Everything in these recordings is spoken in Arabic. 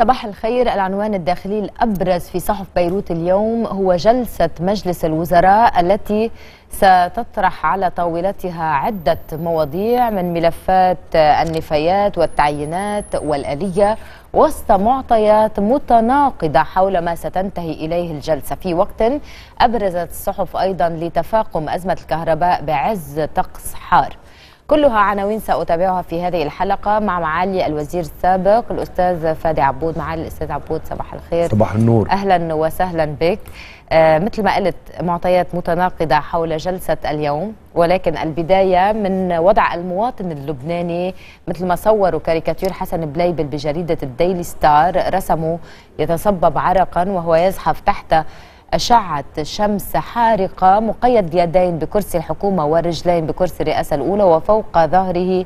صباح الخير العنوان الداخلي الأبرز في صحف بيروت اليوم هو جلسة مجلس الوزراء التي ستطرح على طاولتها عدة مواضيع من ملفات النفايات والتعيينات والآلية وسط معطيات متناقضة حول ما ستنتهي إليه الجلسة في وقت أبرزت الصحف أيضا لتفاقم أزمة الكهرباء بعز طقس حار كلها عناوين سأتابعها في هذه الحلقة مع معالي الوزير السابق الأستاذ فادي عبود معالي الأستاذ عبود صباح الخير صباح النور أهلا وسهلا بك آه، مثل ما قلت معطيات متناقضة حول جلسة اليوم ولكن البداية من وضع المواطن اللبناني مثل ما صوروا كاريكاتير حسن بليبل بجريدة الديلي ستار رسمه يتصبب عرقا وهو يزحف تحت أشعت شمس حارقة مقيد اليدين بكرسي الحكومة والرجلين بكرسي الرئاسة الأولى وفوق ظهره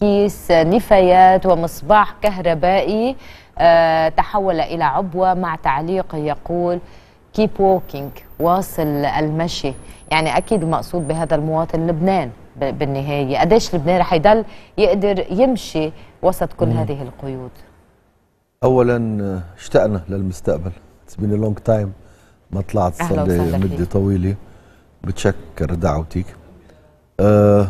كيس نفايات ومصباح كهربائي آه، تحول إلى عبوة مع تعليق يقول keep walking واصل المشي يعني أكيد المقصود بهذا المواطن لبنان بالنهاية قديش لبنان رح يضل يقدر يمشي وسط كل هذه القيود أولا آه، اشتقنا للمستقبل It's been a long time ما طلعت صار مده طويله بتشكر دعوتك آه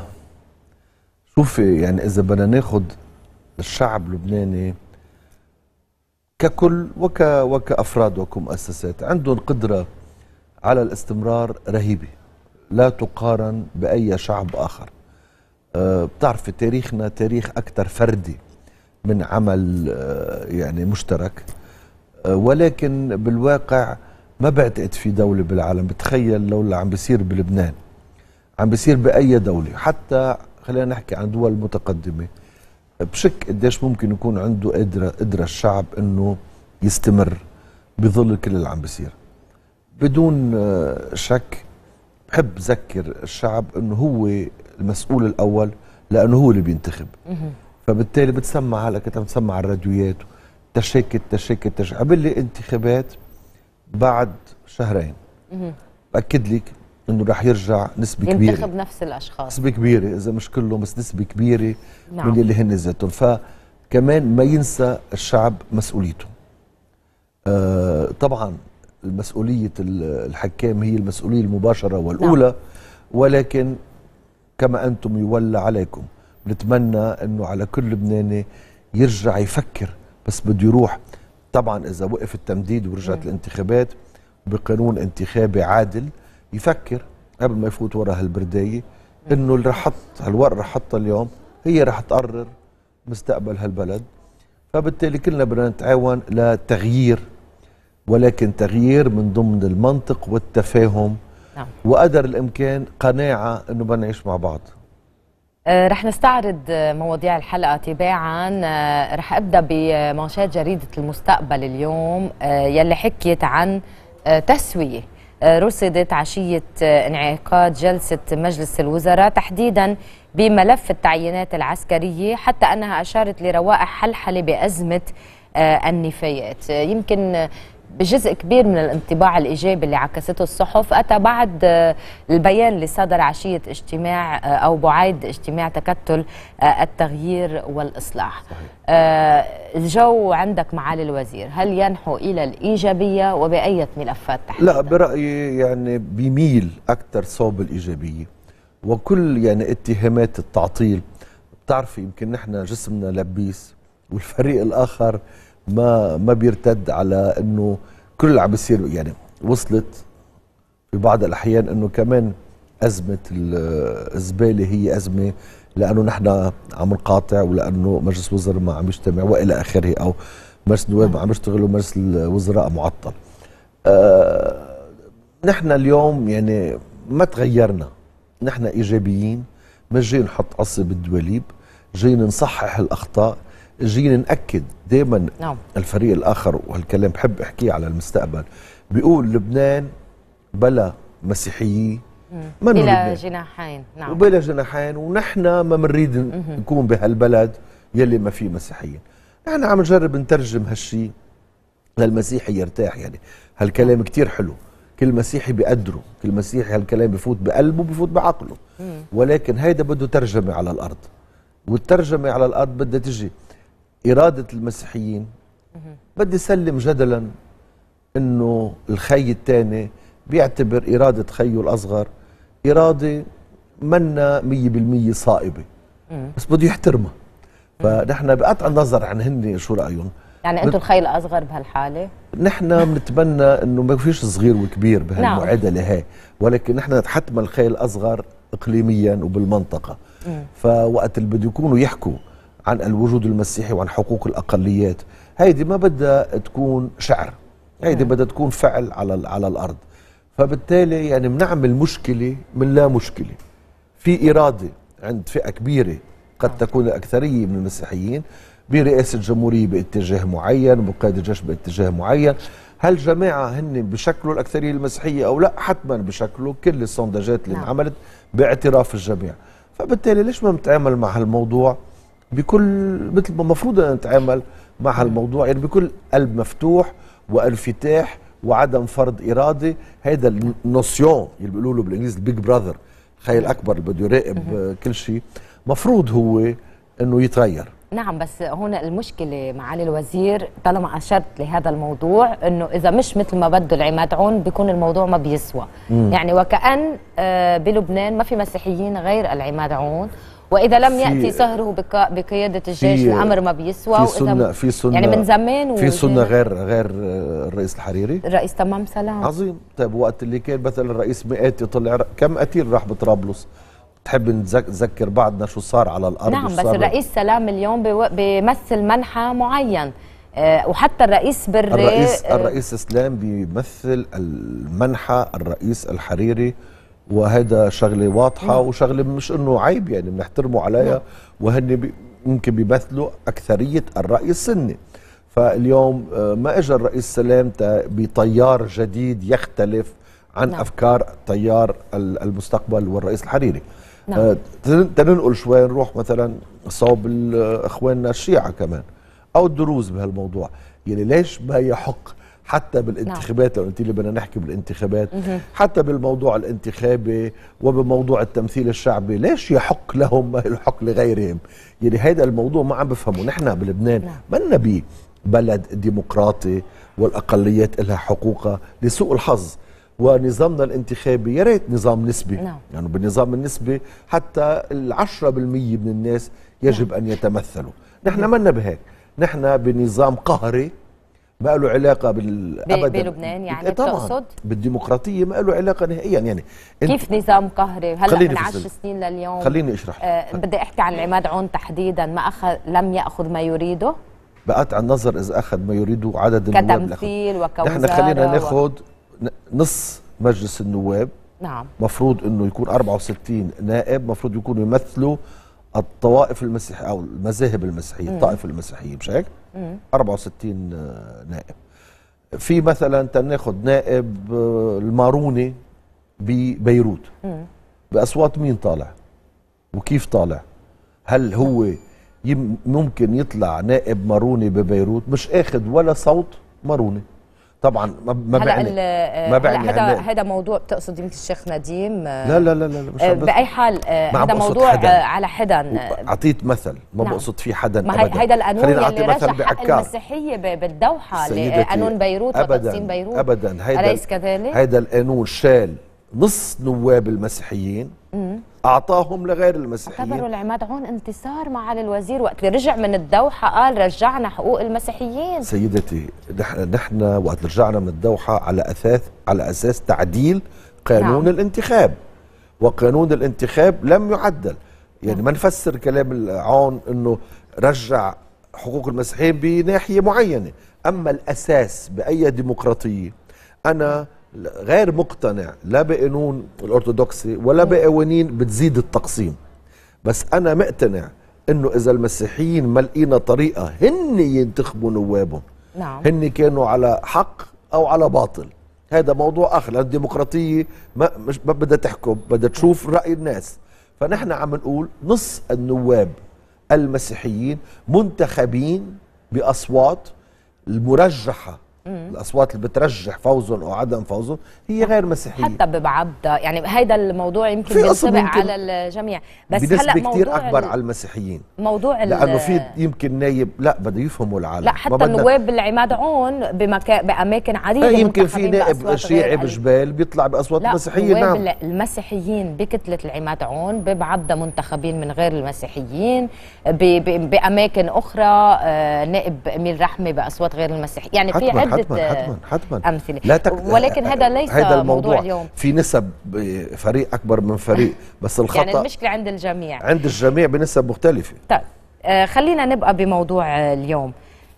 شوفي يعني اذا بدنا ناخذ الشعب اللبناني ككل وك وكافراد وكمؤسسات عندهم قدره على الاستمرار رهيبه لا تقارن باي شعب اخر آه بتعرفي تاريخنا تاريخ اكثر فردي من عمل آه يعني مشترك آه، ولكن بالواقع ما بعتقد في دوله بالعالم بتخيل لو اللي عم بيصير بلبنان عم بيصير باي دوله حتى خلينا نحكي عن دول متقدمه بشك قديش ممكن يكون عنده قدره قدره الشعب انه يستمر بظل كل اللي عم بيصير بدون آه، شك بحب ذكر الشعب انه هو المسؤول الاول لانه هو اللي بينتخب فبالتالي بتسمع هلا كنت عم تسمع على الراديوات تشكت تشكت تشكت قبل الانتخابات بعد شهرين باكد لك انه رح يرجع نسبه ينتخب كبيره ينتخب نفس الاشخاص نسبه كبيره اذا مش كله بس نسبه كبيره نعم. من اللي هن ذاتهم فكمان ما ينسى الشعب مسؤوليته آه طبعا مسؤوليه الحكام هي المسؤوليه المباشره والاولى نعم. ولكن كما انتم يولى عليكم نتمنى انه على كل لبناني يرجع يفكر بس بده يروح طبعا اذا وقف التمديد ورجعت إيه. الانتخابات بقانون انتخابي عادل يفكر قبل ما يفوت ورا هالبردايه انه اللي رح حط هالورقه حطها اليوم هي رح تقرر مستقبل هالبلد فبالتالي كلنا بدنا نتعاون لتغيير ولكن تغيير من ضمن المنطق والتفاهم نعم. وقدر الامكان قناعه انه بنعيش مع بعض آه، رح نستعرض مواضيع الحلقة تباعا آه، رح أبدأ بمنشات جريدة المستقبل اليوم آه، يلي حكيت عن تسوية رصدت عشية انعقاد جلسة مجلس الوزراء تحديدا بملف التعيينات العسكرية حتى أنها أشارت لروائح حلحلة بأزمة النفايات يمكن بجزء كبير من الانطباع الايجابي اللي عكسته الصحف اتى بعد آه، البيان اللي صدر عشيه اجتماع آه، او بعيد اجتماع تكتل آه، التغيير والاصلاح. صحيح. الجو عندك معالي الوزير، هل ينحو الى الايجابيه وباية ملفات تحديدا؟ لا برايي يعني بيميل اكثر صوب الايجابيه وكل يعني اتهامات التعطيل بتعرفي يمكن نحن جسمنا لبيس والفريق الاخر ما ما بيرتد على انه كل اللي عم بيصير يعني وصلت في بعض الاحيان انه كمان ازمه الزباله هي ازمه لانه نحن عم نقاطع ولانه مجلس وزراء ما عم يجتمع والى اخره او مجلس النواب ما عم يشتغل ومجلس الوزراء معطل. آه نحن اليوم يعني ما تغيرنا نحن ايجابيين مش جايين نحط قص بالدواليب جايين نصحح الاخطاء جينا ناكد دائما نعم. الفريق الاخر وهالكلام بحب احكيه على المستقبل بيقول لبنان بلا مسيحيين ما بلا جناحين نعم وبلا جناحين ونحن ما بنريد نكون بهالبلد يلي ما فيه مسيحيين نحن عم نجرب نترجم هالشيء للمسيحي يرتاح يعني هالكلام كتير حلو كل مسيحي بيقدره كل مسيحي هالكلام بفوت بقلبه بفوت بعقله ولكن هيدا بده ترجمه على الارض والترجمه على الارض بدها تجي إرادة المسيحيين بدي سلم جدلا أنه الخي الثاني بيعتبر إرادة خيه الأصغر إرادة منا مية بالمية صائبة بس بده يحترمها فنحن بقطع النظر عن هن شو رأيهم يعني انتم الخي الاصغر بهالحاله نحن بنتمنى انه ما فيش صغير وكبير بهالمعادله نعم. هاي ولكن نحن حتما الخي الاصغر اقليميا وبالمنطقه فوقت اللي بده يكونوا يحكوا عن الوجود المسيحي وعن حقوق الأقليات هيدي ما بدها تكون شعر هيدي نعم. بدها تكون فعل على على الأرض فبالتالي يعني بنعمل مشكلة من لا مشكلة في إرادة عند فئة كبيرة قد نعم. تكون الأكثرية من المسيحيين برئاسة الجمهورية باتجاه معين وبقيادة الجيش باتجاه معين هل جماعة هن بشكلوا الأكثرية المسيحية أو لا حتما بشكله كل السوندجات اللي نعم. انعملت باعتراف الجميع فبالتالي ليش ما نتعامل مع هالموضوع بكل مثل ما المفروض نتعامل مع هالموضوع يعني بكل قلب مفتوح وانفتاح وعدم فرض اراده هذا النوسيون اللي بيقولوا له بالانجليزي البيج براذر الخيل الاكبر اللي بده يراقب كل شيء مفروض هو انه يتغير نعم بس هنا المشكلة معالي الوزير طالما أشرت لهذا الموضوع أنه إذا مش مثل ما بده العماد عون بيكون الموضوع ما بيسوى مم. يعني وكأن آه، بلبنان ما في مسيحيين غير العماد عون واذا لم ياتي سهره بقياده الجيش الامر ما بيسوى في سنه في سنه يعني من زمان في سنه غير غير الرئيس الحريري الرئيس تمام سلام عظيم طيب وقت اللي كان مثلا الرئيس مئاتي طلع كم قتيل راح بطرابلس تحب نذكر بعضنا شو صار على الارض نعم بس الرئيس سلام اليوم بيمثل منحى معين آه، وحتى الرئيس بري الرئيس الرئيس سلام بيمثل المنحى الرئيس الحريري وهذا شغله واضحه نعم. وشغله مش انه عيب يعني بنحترمه عليها نعم. وهن ممكن بيمثلوا اكثريه الراي السني فاليوم آه، ما اجى الرئيس سلام بطيار جديد يختلف عن نعم. افكار تيار المستقبل والرئيس الحريري نعم. آه، تننقل شوي نروح مثلا صوب آه، اخواننا الشيعه كمان او الدروز بهالموضوع يعني ليش ما يحق حتى بالانتخابات لو قلت لي بدنا نحكي بالانتخابات حتى بالموضوع الانتخابي وبموضوع التمثيل الشعبي ليش يحق لهم ما يحق لغيرهم يعني هذا الموضوع ما عم بفهمه نحن بلبنان منا نعم. بيه بلد ديمقراطي والاقليات لها حقوقها لسوء الحظ ونظامنا الانتخابي يا ريت نظام نسبي نعم. يعني بالنظام النسبي حتى العشرة بالمية من الناس يجب no. أن يتمثلوا نحن ما منا بهيك نحن بنظام قهري ما له علاقة بال بلبنان يعني إيه، طبعا تقصد؟ بالديمقراطية ما له علاقة نهائيا يعني كيف نظام قهري هلا من 10 سنين لليوم خليني اشرح آه بدي احكي عن عماد عون تحديدا ما اخذ لم ياخذ ما يريده بقطع عن نظر اذا اخذ ما يريده عدد النواب كتمثيل وكوزارة نحن خلينا ناخذ نص مجلس النواب نعم مفروض انه يكون 64 نائب مفروض يكونوا يمثلوا الطوائف المسيحيه او المذاهب المسيحيه الطائفه المسيحيه مش هيك؟ 64 آه، نائب في مثلا تناخد نائب آه، الماروني ببيروت باصوات مين طالع وكيف طالع هل هو ممكن يطلع نائب ماروني ببيروت مش اخد ولا صوت ماروني طبعا ما بعند ما بعند هذا هذا موضوع بتقصد يمكن الشيخ نديم آه، لا لا لا لا مش آه، باي حال آه، هذا موضوع حدن. على حدا اعطيت مثل ما نعم. بقصد في حدا ما هذا القانون اللي رجع حق المسيحيه بالدوحه قانون بيروت وتقسيم بيروت ابدا هيدا اليس كذلك هيدا القانون شال نص نواب المسيحيين اعطاهم لغير المسيحيين اعتبروا العماد عون انتصار معالي الوزير وقت رجع من الدوحه قال رجعنا حقوق المسيحيين سيدتي نحن نحن وقت رجعنا من الدوحه على اساس على اساس تعديل قانون نعم. الانتخاب وقانون الانتخاب لم يعدل يعني نعم. ما نفسر كلام العون انه رجع حقوق المسيحيين بناحيه معينه اما الاساس باي ديمقراطيه انا غير مقتنع لا بقانون الأرثوذكسي ولا بقوانين بتزيد التقسيم بس أنا مقتنع انه اذا المسيحيين ما لقينا طريقه هن ينتخبوا نوابهم نعم هن كانوا على حق او على باطل هذا موضوع اخر الديمقراطيه ما مش ما بدها تحكم بدها تشوف راي الناس فنحن عم نقول نص النواب المسيحيين منتخبين باصوات المرجحه الاصوات اللي بترجح فوزهم او عدم فوزهم هي غير مسيحيه حتى ببعضها يعني هيدا الموضوع يمكن بينطبق على الجميع بس هلا موضوع كثير اكبر على المسيحيين موضوع لانه في يمكن نايب لا بده يفهموا العالم لا حتى النواب العماد عون باماكن عديده إيه، يمكن في نائب شيعي بجبال بيطلع باصوات مسيحيه نعم المسيحيين بكتله العماد عون ببعضها منتخبين من غير المسيحيين باماكن اخرى آه، نائب امير رحمه باصوات غير المسيحيين يعني في عده حتما حتما حتما أمثلة لا تك... ولكن هذا آه، ليس هذا الموضوع موضوع اليوم في نسب فريق أكبر من فريق بس يعني الخطأ يعني المشكلة عند الجميع عند الجميع بنسب مختلفة طيب آه خلينا نبقى بموضوع اليوم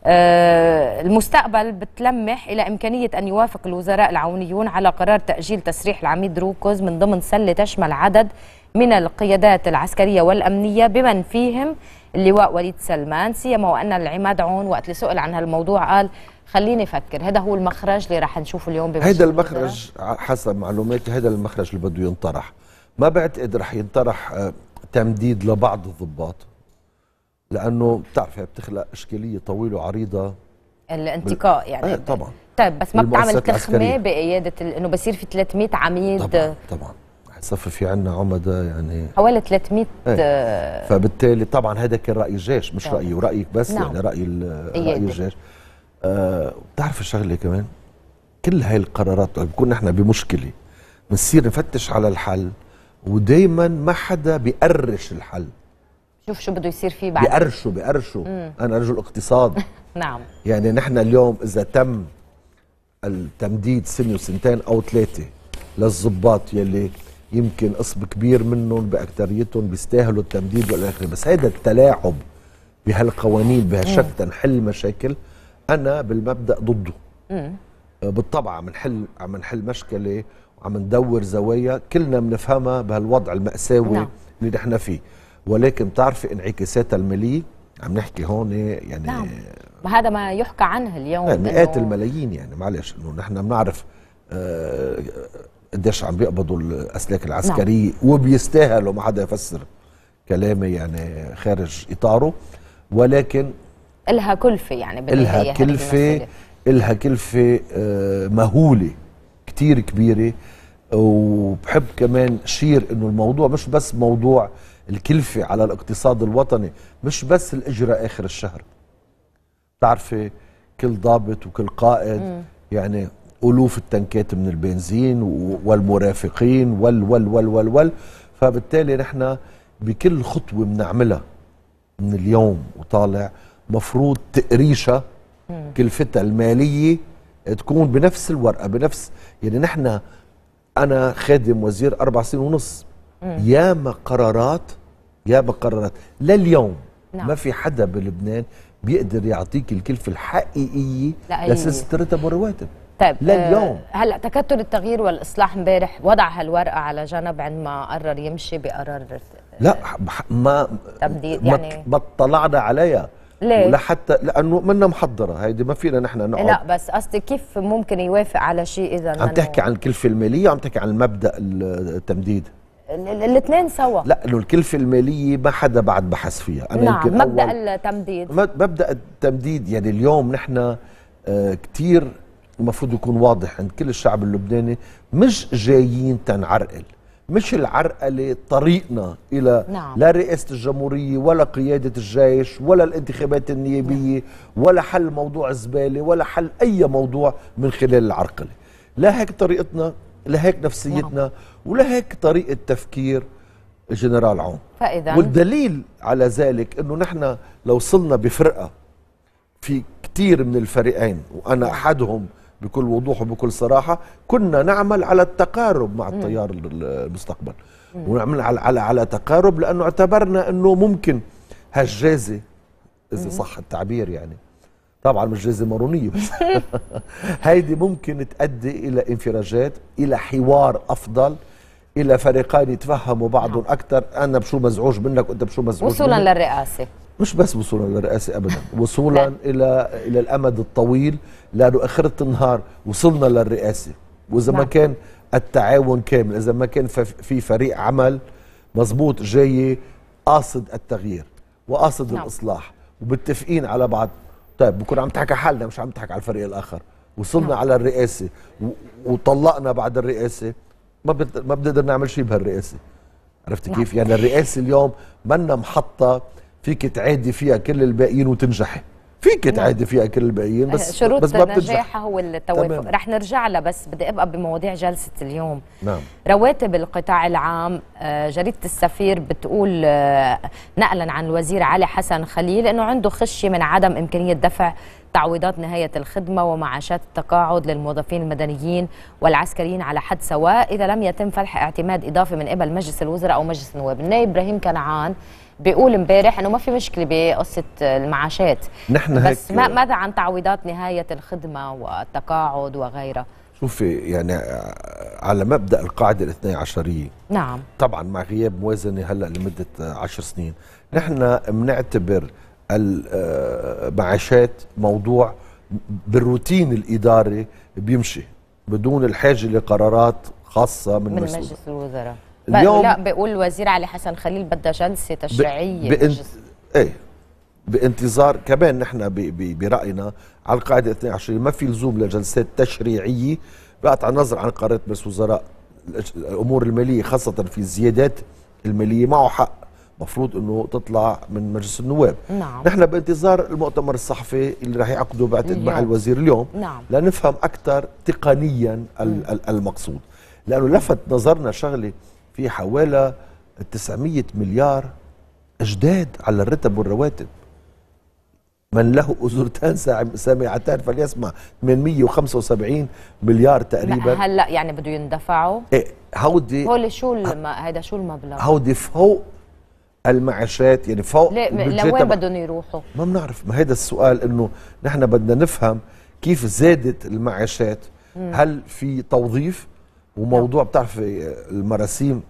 آه المستقبل بتلمح إلى إمكانية أن يوافق الوزراء العونيون على قرار تأجيل تسريح العميد روكوز من ضمن سلة تشمل عدد من القيادات العسكرية والأمنية بمن فيهم اللواء وليد سلمان سيما وأن العماد عون وقت اللي سئل عن هالموضوع قال خليني افكر هذا هو المخرج اللي راح نشوفه اليوم هذا المخرج حسب معلوماتي هذا المخرج اللي بده ينطرح ما بعتقد رح ينطرح آه، تمديد لبعض الضباط لانه بتعرف بتخلق اشكاليه طويله وعريضه الانتقاء بال... يعني آه طبعا طيب بس ما بتعمل تخمه بقياده ال... انه بصير في 300 عميد طبعا طبعا صفي في عنا عمدة يعني حوالي 300 ايه. آه، فبالتالي طبعا هذا كان راي الجيش مش طبعا. رايي ورايك بس نعم. يعني راي راي الجيش آه بتعرف الشغله كمان كل هاي القرارات بكون طيب، نحن بمشكله بنصير نفتش على الحل ودائما ما حدا بيقرش الحل شوف شو بده يصير فيه بعد بيقرشوا بيقرشوا انا رجل اقتصاد نعم يعني نحن اليوم اذا تم التمديد سنه وسنتين او ثلاثه للضباط يلي يمكن قصب كبير منهم باكثريتهم بيستاهلوا التمديد والى اخره بس هذا التلاعب بهالقوانين بهالشكل تنحل مشاكل انا بالمبدا ضده مم. آه، بالطبع عم نحل عم نحل مشكله وعم ندور زوايا كلنا بنفهمها بهالوضع الماساوي نعم. اللي نحن فيه ولكن بتعرفي انعكاساتها الماليه عم نحكي هون يعني نعم. هذا ما يحكى عنه اليوم يعني مئات الملايين يعني معلش انه نحن بنعرف آه، قديش عم بيقبضوا الاسلاك العسكريه نعم. وبيستاهلوا ما حدا يفسر كلامي يعني خارج اطاره ولكن إلها كلفة يعني إلها كلفة إلها كلفة مهولة كتير كبيرة وبحب كمان شير انه الموضوع مش بس موضوع الكلفة على الاقتصاد الوطني مش بس الإجراء آخر الشهر تعرفي كل ضابط وكل قائد م. يعني ألوف التنكات من البنزين والمرافقين وال وال وال وال وال فبالتالي نحن بكل خطوة بنعملها من اليوم وطالع مفروض تقريشه كلفتها الماليه تكون بنفس الورقه بنفس يعني نحن انا خادم وزير اربع سنين ونص ياما قرارات ياما قرارات لليوم نعم. ما في حدا بلبنان بيقدر يعطيك الكلفه الحقيقيه إيه. لسلسله الرتب والرواتب طيب آه، لليوم هلا تكتل التغيير والاصلاح امبارح وضع هالورقه على جنب عندما قرر يمشي بقرار لا آه، ما ما, يعني ما اطلعنا عليها ليه؟ ولا حتى لانه منا محضره هيدي ما فينا نحن نقعد لا بس قصدي كيف ممكن يوافق على شيء اذا عم تحكي عن الكلفه الماليه وعم تحكي عن مبدا التمديد الاثنين سوا لا انه الكلفه الماليه ما حدا بعد بحث فيها انا نعم يمكن مبدا التمديد مبدا التمديد يعني اليوم نحن آه كثير المفروض يكون واضح عند كل الشعب اللبناني مش جايين تنعرقل مش العرقله طريقنا الى نعم. لا رئاسه الجمهوريه ولا قياده الجيش ولا الانتخابات النيابيه نعم. ولا حل موضوع الزباله ولا حل اي موضوع من خلال العرقله لا هيك طريقتنا لا هيك نفسيتنا نعم. ولا هيك طريقه تفكير الجنرال عون فإذن والدليل على ذلك انه نحن لو صلنا بفرقه في كثير من الفريقين وانا نعم. احدهم بكل وضوح وبكل صراحه كنا نعمل على التقارب مع التيار المستقبل ونعمل على على على تقارب لانه اعتبرنا انه ممكن هالجازه اذا صح التعبير يعني طبعا مش جازه مارونيه بس هيدي ممكن تؤدي الى انفراجات الى حوار افضل الى فريقين يتفهموا بعضهم نعم. اكثر انا بشو مزعوج منك وانت بشو مزعوج وصولا منك. للرئاسه مش بس وصولا للرئاسة أبدا وصولا إلى إلى الأمد الطويل لأنه آخرة النهار وصلنا للرئاسة وإذا ما نعم. كان التعاون كامل إذا ما كان في فريق عمل مزبوط جاي قاصد التغيير وقاصد نعم. الإصلاح ومتفقين على بعض طيب بكون عم تحكي حالنا مش عم تحكي على الفريق الآخر وصلنا نعم. على الرئاسة وطلقنا بعد الرئاسة ما ما بنقدر نعمل شيء بهالرئاسة عرفت كيف؟ يعني الرئاسة اليوم منا محطة فيك تعادي فيها كل الباقيين وتنجحي فيك نعم. تعادي فيها كل الباقيين بس آه، شروط بس شروط النجاح هو التوافق رح نرجع لها بس بدي ابقى بمواضيع جلسه اليوم نعم رواتب القطاع العام آه، جريده السفير بتقول آه، نقلا عن الوزير علي حسن خليل انه عنده خشيه من عدم امكانيه دفع تعويضات نهاية الخدمة ومعاشات التقاعد للموظفين المدنيين والعسكريين على حد سواء إذا لم يتم فلح اعتماد إضافي من قبل مجلس الوزراء أو مجلس النواب النائب إبراهيم كنعان بيقول امبارح انه ما في مشكله بقصه المعاشات نحن بس ما ماذا عن تعويضات نهايه الخدمه والتقاعد وغيرها شوفي يعني على مبدا القاعده الاثني عشريه نعم طبعا مع غياب موازنه هلا لمده عشر سنين نحن بنعتبر المعاشات موضوع بالروتين الاداري بيمشي بدون الحاجه لقرارات خاصه من, من مجلس الوزراء اليوم لا بيقول الوزير علي حسن خليل بدها جلسه تشريعيه بانت ايه بانتظار كمان نحن ب... ب... براينا على القاعده 22 ما في لزوم لجلسات تشريعيه بقطع النظر عن قرارات مجلس وزراء الامور الماليه خاصه في الزيادات الماليه معه حق مفروض انه تطلع من مجلس النواب نعم. نحن بانتظار المؤتمر الصحفي اللي راح يعقده بعتقد مع نعم. الوزير اليوم نعم. لنفهم اكثر تقنيا المقصود لانه لفت نظرنا شغله في حوالي 900 مليار اجداد على الرتب والرواتب من له اذنتان سامعتان فليسمع 875 مليار تقريبا هلا يعني بده يندفعوا إيه هودي هو شو الم... هذا شو المبلغ هودي فوق المعاشات يعني فوق لوين بدهم يروحوا ما بنعرف ما هذا السؤال انه نحن بدنا نفهم كيف زادت المعاشات هل في توظيف وموضوع بتعرف آه، المراسيم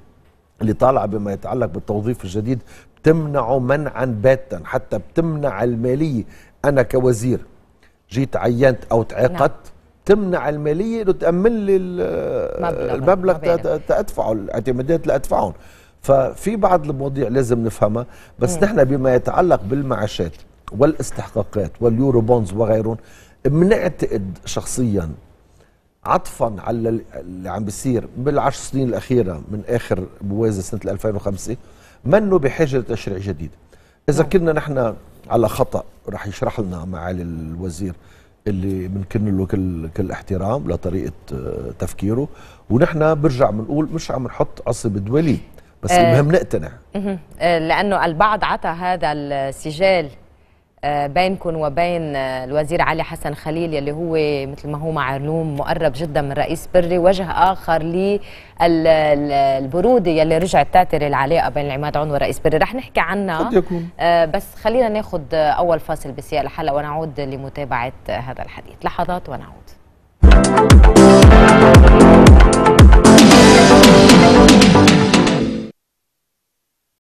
اللي طالعه بما يتعلق بالتوظيف الجديد بتمنعه منعا باتا حتى بتمنع الماليه انا كوزير جيت عينت او تعاقدت نعم. تمنع الماليه انه تامن لي آه، المبلغ تدفعه الاعتمادات لادفعهم ففي بعض المواضيع لازم نفهمها بس نحن بما يتعلق بالمعاشات والاستحقاقات واليورو بونز وغيرهم بنعتقد شخصيا عطفا على اللي عم بيصير بالعشر سنين الاخيره من اخر بوازه سنه 2005 منه بحاجه لتشريع جديد اذا نعم. كنا نحن على خطا رح يشرح لنا معالي الوزير اللي بنكن له كل كل احترام لطريقه آه، تفكيره ونحن برجع بنقول مش عم نحط عصب دولي بس آه. المهم نقتنع آه، لانه البعض عطى هذا السجال آه، بينكم وبين آه، الوزير علي حسن خليل يلي هو مثل ما هو معلوم مقرب جدا من رئيس بري وجه اخر للبروده يلي رجعت تعتري العلاقه بين العماد عون ورئيس بري رح نحكي عنها آه، بس خلينا ناخذ اول فاصل بسياق الحلقه ونعود لمتابعه هذا الحديث لحظات ونعود